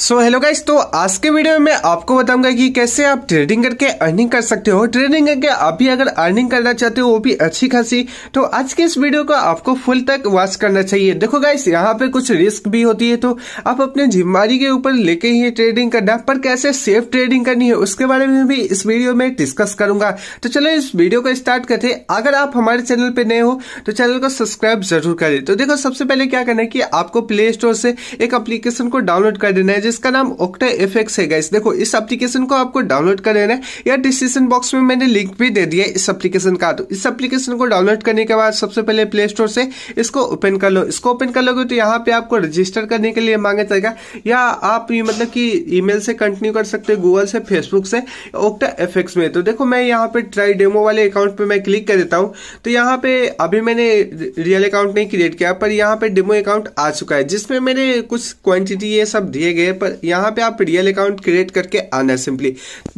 so hello guys तो आज के वीडियो में मैं आपको बताऊंगा कि कैसे आप ट्रेडिंग करके अर्निंग कर सकते हो ट्रेडिंग करके आप भी अगर अर्निंग करना चाहते हो वो भी अच्छी खासी तो आज के इस वीडियो को आपको फुल तक वॉच करना चाहिए देखो गाइस यहाँ पे कुछ रिस्क भी होती है तो आप अपने जिम्मेदारी के ऊपर लेके ही ट्रेडिंग करना पर कैसे सेफ ट्रेडिंग करनी है उसके बारे में भी इस वीडियो में डिस्कस करूंगा तो चलो इस वीडियो को स्टार्ट करते अगर आप हमारे चैनल पर नए हो तो चैनल को सब्सक्राइब जरूर करें तो देखो सबसे पहले क्या करना है कि आपको प्ले स्टोर से एक अप्लीकेशन को डाउनलोड कर देना है जिसका नाम ओक्टा एफ है गाइस देखो इस एप्लीकेशन को आपको डाउनलोड कर लेना है या डिस्क्रिप्शन बॉक्स में मैंने लिंक भी दे दिया इस एप्लीकेशन का तो इस एप्लीकेशन को डाउनलोड करने के बाद सबसे पहले प्ले स्टोर से इसको ओपन कर लो इसको ओपन कर लोगे तो यहाँ पे आपको रजिस्टर करने के लिए मांगा जाएगा या आप मतलब कि ईमेल से कंटिन्यू कर सकते हो गूगल से फेसबुक से ओक्टा एफ में तो देखो मैं यहाँ पे ट्राई डेमो वाले अकाउंट पे मैं क्लिक कर देता हूँ तो यहाँ पे अभी मैंने रियल अकाउंट नहीं क्रिएट किया पर यहाँ पे डेमो अकाउंट आ चुका है जिसमें मेरे कुछ क्वांटिटी ये सब दिए गए पर यहाँ पे आप रियल अकाउंट क्रिएट करके आना है सिंपली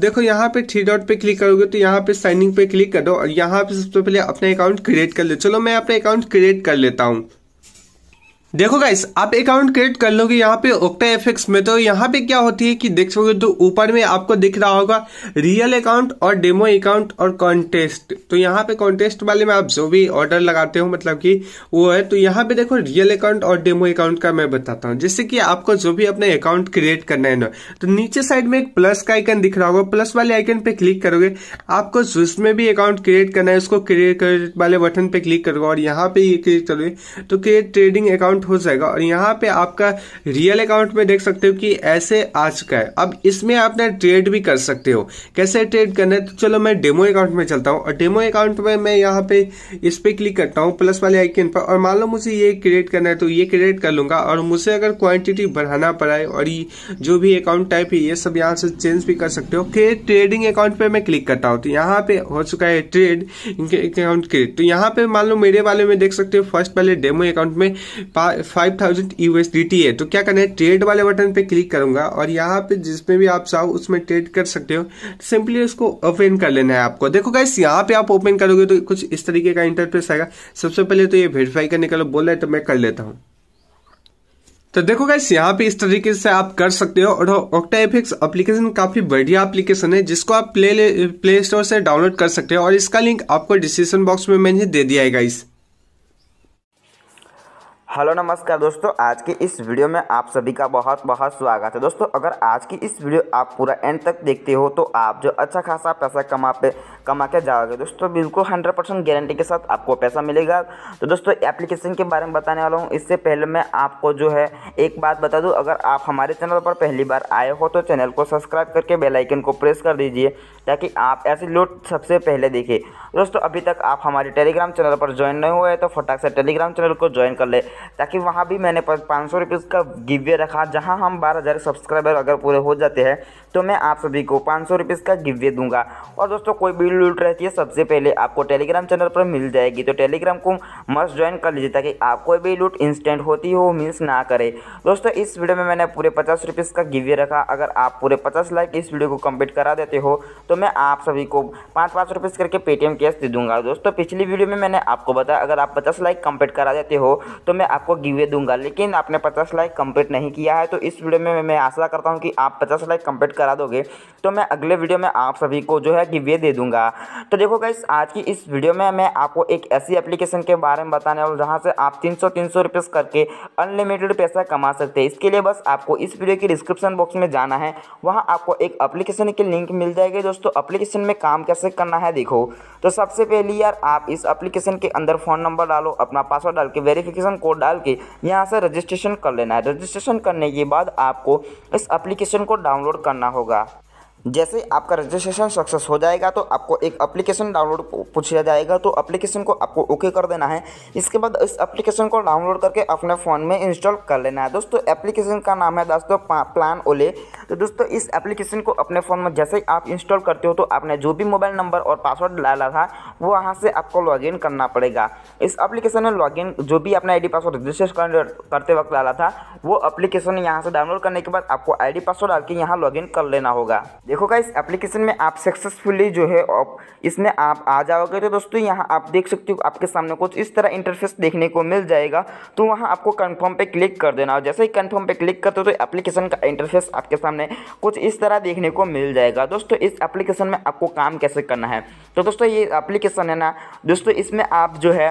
देखो यहाँ पे थ्री डॉट पे क्लिक करोगे तो यहाँ पे साइनिंग पे क्लिक दो और यहाँ पे सबसे पहले अपना अकाउंट क्रिएट कर ले चलो मैं अपना अकाउंट क्रिएट कर लेता हूँ देखो गाइस आप अकाउंट क्रिएट कर लोगे यहाँ पे ओक्टा एफ में तो यहाँ पे क्या होती है कि देख सकोगे तो ऊपर में आपको दिख रहा होगा रियल अकाउंट और डेमो अकाउंट और कॉन्टेस्ट तो यहाँ पे कॉन्टेस्ट वाले में आप जो भी ऑर्डर लगाते हो मतलब कि वो है तो यहाँ पे देखो रियल अकाउंट और डेमो अकाउंट का मैं बताता हूँ जिससे कि आपको जो भी अपना अकाउंट क्रिएट करना है ना तो नीचे साइड में एक प्लस का आइकन दिख रहा होगा प्लस वाले आइकन पे क्लिक करोगे आपको जिसमें भी अकाउंट क्रिएट करना है उसको क्रिएट वाले बटन पे क्लिक करोगे और यहाँ पे क्लिक करोगे तो क्रिएट ट्रेडिंग अकाउंट अकाउंट हो जाएगा और यहाँ पे आपका रियल अकाउंट में देख सकते हो कि ऐसे आ चुका है अब इसमें आप ना ट्रेड भी कर सकते हो कैसे ट्रेड करना है तो चलो मैं डेमो अकाउंट में चलता हूँ और डेमो अकाउंट में मैं यहाँ पे इस पर क्लिक करता हूँ प्लस वाले आइकन पर और मान लो मुझे ये क्रिएट करना है तो ये क्रिएट कर लूंगा और मुझे अगर क्वान्टिटी बढ़ाना पड़ा और जो भी अकाउंट टाइप है ये सब यहाँ से चेंज भी कर सकते हो फिर ट्रेडिंग अकाउंट पर मैं क्लिक करता हूँ तो यहाँ पे हो चुका है ट्रेड अकाउंट क्रिएट तो यहाँ पे मान लो मेरे वाले में देख सकते हो फर्स्ट पहले डेमो अकाउंट में पा, फाइव थाउजेंड यूएसडीटी है तो क्या करना है ट्रेड वाले बटन पे क्लिक करूंगा और यहाँ पे जिसमें भी आप चाहो उसमें ट्रेड कर सकते हो सिंपली उसको ओपन कर लेना है आपको देखो गाइस यहाँ पे आप ओपन करोगे तो कुछ इस तरीके का इंटरफेस आएगा सबसे पहले तो ये वेरीफाई करने का बोल रहे तो मैं कर लेता हूँ तो देखो गाइस यहाँ पे इस तरीके से आप कर सकते हो और ऑक्टा एफिक्स एप्लीकेशन काफी बढ़िया एप्लीकेशन है जिसको आप प्ले प्ले स्टोर से डाउनलोड कर सकते हो और इसका लिंक आपको डिस्क्रिप्शन बॉक्स में मैंने दे दिया है गाइस हेलो नमस्कार दोस्तों आज की इस वीडियो में आप सभी का बहुत बहुत स्वागत है दोस्तों अगर आज की इस वीडियो आप पूरा एंड तक देखते हो तो आप जो अच्छा खासा पैसा कमा पे कमा के जाओगे दोस्तों बिल्कुल हंड्रेड परसेंट गारंटी के साथ आपको पैसा मिलेगा तो दोस्तों एप्लीकेशन के बारे में बताने वाला हूँ इससे पहले मैं आपको जो है एक बात बता दूँ अगर आप हमारे चैनल पर पहली बार आए हो तो चैनल को सब्सक्राइब करके बेलाइकन को प्रेस कर दीजिए ताकि आप ऐसी लूट सबसे पहले देखें दोस्तों अभी तक आप हमारे टेलीग्राम चैनल पर ज्वाइन नहीं हुए तो फटाक से टेलीग्राम चैनल को ज्वाइन कर ले ताकि वहाँ भी मैंने पाँच सौ रुपये का गिव्य रखा जहाँ हम बारह हज़ार सब्सक्राइबर अगर पूरे हो जाते हैं तो मैं आप सभी को पाँच सौ रुपीज़ का गिव्य दूंगा और दोस्तों कोई भी लूट रहती है सबसे पहले आपको टेलीग्राम चैनल पर मिल जाएगी तो टेलीग्राम को मस्ट ज्वाइन कर लीजिए ताकि आप कोई भी लूट इंस्टेंट होती हो मिस ना करे दोस्तों इस वीडियो में मैंने पूरे पचास रुपीज़ का गिव्य रखा अगर आप पूरे पचास लाइक इस वीडियो को कम्प्लीट करा देते हो तो मैं आप सभी को पाँच पाँच रुपीज़ करके पेटीएम कैश दे दूँगा दोस्तों पिछली वीडियो में मैंने आपको बताया अगर आप पचास लाइक कम्प्लीट करा देते हो तो मैं आपको गिवे दूंगा लेकिन आपने पचास लाइक कंप्लीट नहीं किया है तो इस वीडियो में मैं आशा करता हूँ कि आप पचास लाइक कंप्लीट करा दोगे तो मैं अगले वीडियो में आप सभी को जो है गिवे दे दूंगा तो देखो गाइस आज की इस वीडियो में मैं आपको एक ऐसी एप्लीकेशन के बारे में बताने वाला जहाँ से आप तीन सौ तीन सौ रुपीज़ करके अनलिमिटेड पैसा कमा सकते हैं इसके लिए बस आपको इस वीडियो की डिस्क्रिप्शन बॉक्स में जाना है वहाँ आपको एक अप्लीकेशन की लिंक मिल जाएगी दोस्तों अप्लीकेशन में काम कैसे करना है देखो तो सबसे पहले यार आप इस अप्लीकेशन के अंदर फ़ोन नंबर डालो अपना पासवर्ड डाल के वेरीफिकेशन कोड डाल के यहाँ से रजिस्ट्रेशन कर लेना है रजिस्ट्रेशन करने के बाद आपको इस एप्लीकेशन को डाउनलोड करना होगा जैसे आपका रजिस्ट्रेशन सक्सेस हो जाएगा तो आपको एक एप्लीकेशन डाउनलोड पूछा जाएगा तो एप्लीकेशन को आपको ओके कर देना है इसके बाद इस एप्लीकेशन को डाउनलोड करके अपने फ़ोन में इंस्टॉल कर लेना है दोस्तों एप्लीकेशन का नाम है दोस्तों प्लान ओले तो दोस्तों इस एप्लीकेशन को अपने फ़ोन में जैसे ही आप इंस्टॉल करते हो तो आपने जो भी मोबाइल नंबर और पासवर्ड डाला था वो वहाँ से आपको लॉग करना पड़ेगा इस एप्लीकेशन में लॉग जो भी अपना आई पासवर्ड रजिस्ट्रेशन करते वक्त डाला था वो अप्लीकेशन यहाँ से डाउनलोड करने के बाद आपको आई पासवर्ड डाल के यहाँ लॉगिन कर लेना होगा देखो गाइस एप्लीकेशन में आप सक्सेसफुली जो है इसमें आप आ जाओगे तो दोस्तों यहाँ आप देख सकते हो आपके सामने कुछ इस तरह इंटरफेस देखने को मिल जाएगा तो वहाँ आपको कन्फर्म पे क्लिक कर देना और जैसे ही कन्फर्म पे क्लिक करते हो तो एप्लीकेशन का इंटरफेस आपके सामने कुछ इस तरह देखने को मिल जाएगा दोस्तों इस एप्लीकेशन में आपको काम कैसे करना है तो दोस्तों ये एप्लीकेशन है ना दोस्तों इसमें आप जो है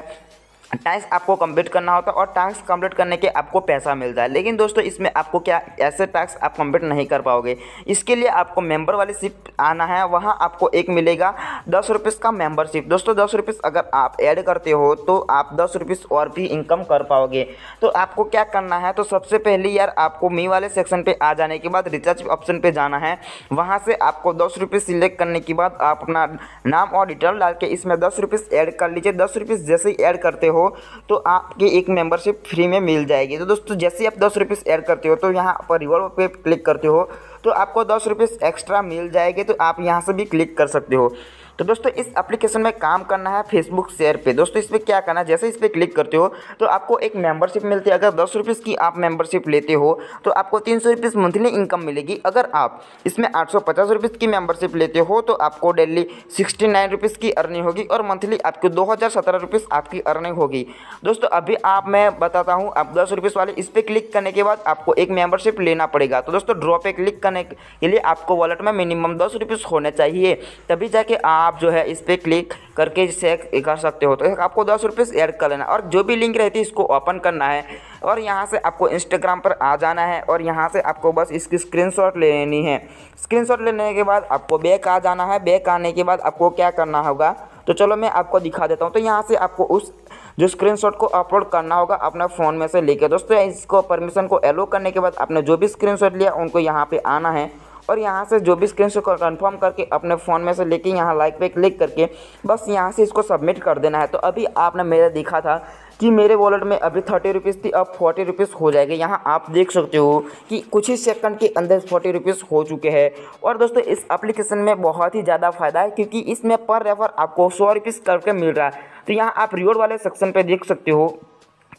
टास्क आपको कंप्लीट करना होता है और टास्क कंप्लीट करने के आपको पैसा मिलता है लेकिन दोस्तों इसमें आपको क्या ऐसे टास्क आप कंप्लीट नहीं कर पाओगे इसके लिए आपको मेंबर वाली सिप आना है वहाँ आपको एक मिलेगा दस रुपीस का मेंबरशिप दोस्तों दस रुपीस अगर आप ऐड करते हो तो आप दस रुपीस और भी इनकम कर पाओगे तो आपको क्या करना है तो सबसे पहले यार आपको मी वाले सेक्शन पर आ जाने के बाद रिचार्ज ऑप्शन पर जाना है वहाँ से आपको दस रुपीज़ सिलेक्ट करने के बाद आप अपना नाम और डिटेल डाल के इसमें दस रुपीज़ ऐड कर लीजिए दस रुपीज़ जैसे ही ऐड करते हो हो तो आपकी एक मेंबरशिप फ्री में मिल जाएगी तो दोस्तों जैसे आप दस रुपीस ऐड करते हो तो यहाँ पर रिवॉल्व पे क्लिक करते हो तो आपको दस रुपीस एक्स्ट्रा मिल जाएगी तो आप यहाँ से भी क्लिक कर सकते हो तो दोस्तों इस एप्लीकेशन में काम करना है फेसबुक शेयर पे दोस्तों इस पर क्या करना है जैसे इस पर क्लिक करते हो तो आपको एक मेंबरशिप मिलती है अगर दस रुपीज़ की आप मेंबरशिप लेते हो तो आपको तीन सौ रुपीज़ मंथली इनकम मिलेगी अगर आप इसमें आठ सौ पचास रुपीज़ की मेंबरशिप लेते हो तो आपको डेली सिक्सटी नाइन रुपीज़ की अर्निंग होगी और मंथली आपको दो हज़ार सत्रह रुपीज़ आपकी अर्निंग होगी दोस्तों अभी आप मैं बताता हूँ आप दस रुपीज़ वाले इस पर क्लिक करने के बाद आपको एक मेंबरशिप लेना पड़ेगा तो दोस्तों ड्रॉ पे क्लिक करने के लिए आपको वॉलेट में मिनिमम दस रुपीज़ होने चाहिए तभी जाके आप आप जो है इस पर क्लिक करके इसे कर सकते हो तो आपको दस रुपये ऐड कर लेना और जो भी लिंक रहती है इसको ओपन करना है और यहाँ से आपको इंस्टाग्राम पर आ जाना है और यहाँ से आपको बस इसकी स्क्रीनशॉट लेनी है स्क्रीनशॉट लेने के बाद आपको बैक आ जाना है बैक आने के बाद आपको क्या करना होगा तो चलो मैं आपको दिखा देता हूँ तो यहाँ से आपको उस जो स्क्रीनशॉट को अपलोड करना होगा अपने फ़ोन में से लेके दोस्तों इसको परमिशन को एलो करने के बाद आपने जो भी स्क्रीनशॉट लिया उनको यहाँ पे आना है और यहाँ से जो भी स्क्रीन को कन्फर्म करके अपने फ़ोन में से लेके यहाँ लाइक पे क्लिक करके बस यहाँ से इसको सबमिट कर देना है तो अभी आपने मेरा देखा था कि मेरे वॉलेट में अभी थर्टी रुपीज़ थी अब फोर्टी रुपीज़ हो जाएगी यहाँ आप देख सकते हो कि कुछ ही सेकंड के अंदर फोर्टी रुपीज़ हो चुके हैं और दोस्तों इस एप्लीकेशन में बहुत ही ज़्यादा फ़ायदा है क्योंकि इसमें पर रेफर आपको सौ रुपीज़ करके मिल रहा है तो यहाँ आप रिवॉर्ड वाले सेक्शन पर देख सकते हो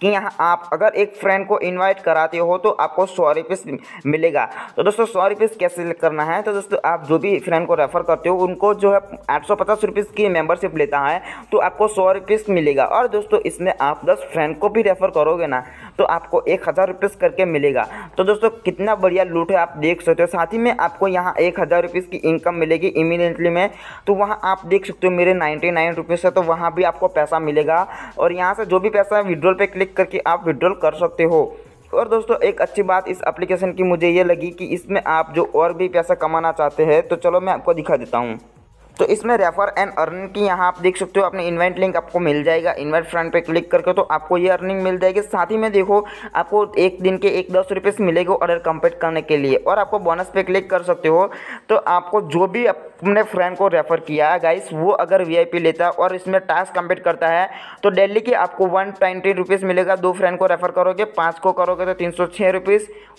कि यहाँ आप अगर एक फ्रेंड को इन्वाइट कराते हो तो आपको सौ रुपये मिलेगा तो दोस्तों सौ रुपये कैसे करना है तो दोस्तों आप जो भी फ्रेंड को रेफ़र करते हो उनको जो है आठ सौ पचास रुपीज़ की मेम्बरशिप लेता है तो आपको सौ रुपये मिलेगा और दोस्तों इसमें आप दस फ्रेंड को भी रेफ़र करोगे ना तो आपको एक हज़ार रुपये करके मिलेगा तो दोस्तों कितना बढ़िया लूट है आप देख सकते हो साथ ही में आपको यहाँ एक हज़ार रुपये की इनकम मिलेगी इमीडिएटली में तो वहाँ आप देख सकते हो मेरे नाइन्टी नाइन रुपीज़ है तो वहाँ भी आपको पैसा मिलेगा और यहाँ से जो भी पैसा विड्रॉल पर क्लिक क्लिक करके आप विड्रॉल कर सकते हो और दोस्तों एक अच्छी बात इस एप्लीकेशन की मुझे ये लगी कि इसमें आप जो और भी पैसा कमाना चाहते हैं तो चलो मैं आपको दिखा देता हूँ तो इसमें रेफर एंड अर्निंग की यहाँ आप देख सकते हो अपने इन्वेंट लिंक आपको मिल जाएगा इन्वेंट फ्रंट पे क्लिक करके तो आपको ये अर्निंग मिल जाएगी साथ ही में देखो आपको एक दिन के एक दस रुपये मिलेगा ऑर्डर कंप्लीट करने के लिए और आपको बोनस पे क्लिक कर सकते हो तो आपको जो भी अपने फ्रेंड को रेफर किया है गाइस वो अगर वी लेता है और इसमें टास्क कम्प्लीट करता है तो डेली की आपको वन ट्वेंटी रुपीज़ मिलेगा दो फ्रेंड को रेफर करोगे पाँच को करोगे तो तीन सौ छः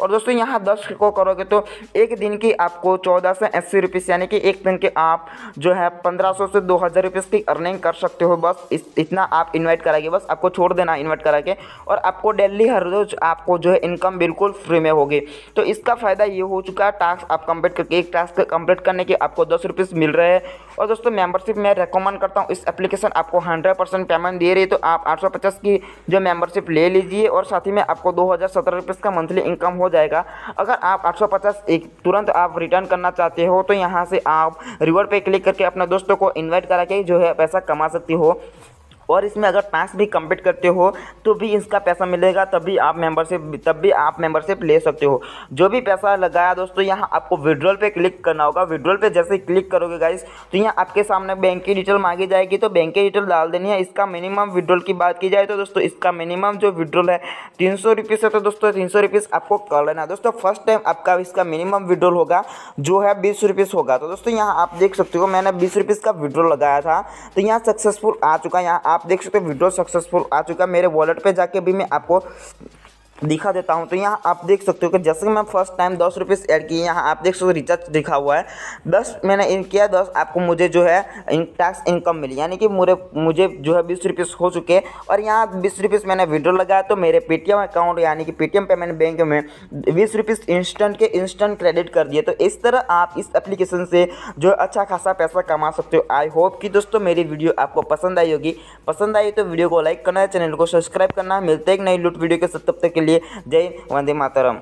और दोस्तों यहाँ दस को करोगे तो एक दिन की आपको चौदह अस्सी यानी कि एक दिन के आप जो है 1500 से 2000 हज़ार रुपये की अर्निंग कर सकते हो बस इस इतना आप इन्वाइट कराइए बस आपको छोड़ देना इन्वाइट करा के और आपको डेली हर रोज आपको जो है इनकम बिल्कुल फ्री में होगी तो इसका फ़ायदा ये हो चुका है टास्क आप कंप्लीट करके एक टास्क कंप्लीट करने के आपको दस रुपीज़ मिल रहे हैं और दोस्तों मेंबरशिप मैं रिकमेंड करता हूँ इस एप्लीकेशन आपको हंड्रेड परसेंट पेमेंट दे रही है तो आप आठ सौ पचास की जो मेम्बरशिप ले लीजिए और साथ ही में आपको दो हज़ार सत्रह का मंथली इनकम हो जाएगा अगर आप आठ सौ पचास एक तुरंत आप रिटर्न करना चाहते हो तो यहाँ से आप रिवॉर्ड पे क्लिक कर करके अपने दोस्तों को इन्वाइट करा के जो है पैसा कमा सकती हो और इसमें अगर टास्क भी कम्प्लीट करते हो तो भी इसका पैसा मिलेगा तभी आप मेंबरशिप तब भी आप मेंबरशिप ले सकते हो जो भी पैसा लगाया दोस्तों यहाँ आपको विड्रॉल पे क्लिक करना होगा विड्रॉल पे जैसे क्लिक करोगे गाइस तो यहाँ आपके सामने बैंक की डिटेल मांगी जाएगी तो बैंक की डिटेल डाल देनी है इसका मिनिमम विड्रॉल की बात की जाए तो दोस्तों इसका मिनिमम जो विड्रॉल है तीन सौ है तो दोस्तों तीन सौ आपको कर लेना दोस्तों फर्स्ट टाइम आपका इसका मिनिमम विड्रॉल होगा जो है बीस रुपीस होगा तो दोस्तों यहाँ आप देख सकते हो मैंने बीस रुपीस का विड्रॉल लगाया था तो यहाँ सक्सेसफुल आ चुका यहाँ आप देख सकते हो वीडियो सक्सेसफुल आ चुका मेरे वॉलेट पे जाके भी मैं आपको दिखा देता हूँ तो यहाँ आप देख सकते हो कि जैसे कि मैं फर्स्ट टाइम दस रुपये से ऐड किए यहाँ आप देख सकते हो रिचार्ज दिखा हुआ है दस मैंने इन किया दस आपको मुझे जो है इन टैक्स इनकम मिली यानी कि मुझे मुझे जो है बीस रुपये हो चुके और यहाँ बीस रुपये मैंने विड्रॉ लगाया तो मेरे पेटीएम अकाउंट यानी कि पेटीएम पेमेंट बैंक में बीस रुपये इंस्टेंट के इंस्टेंट क्रेडिट कर दिए तो इस तरह आप इस एप्लीकेशन से जो अच्छा खासा पैसा कमा सकते हो आई होप कि दोस्तों मेरी वीडियो आपको पसंद आई होगी पसंद आई तो वीडियो को लाइक करना चैनल को सब्सक्राइब करना मिलते एक नई लूट वीडियो के तब तक के लिए लिए जय वंदे मातरम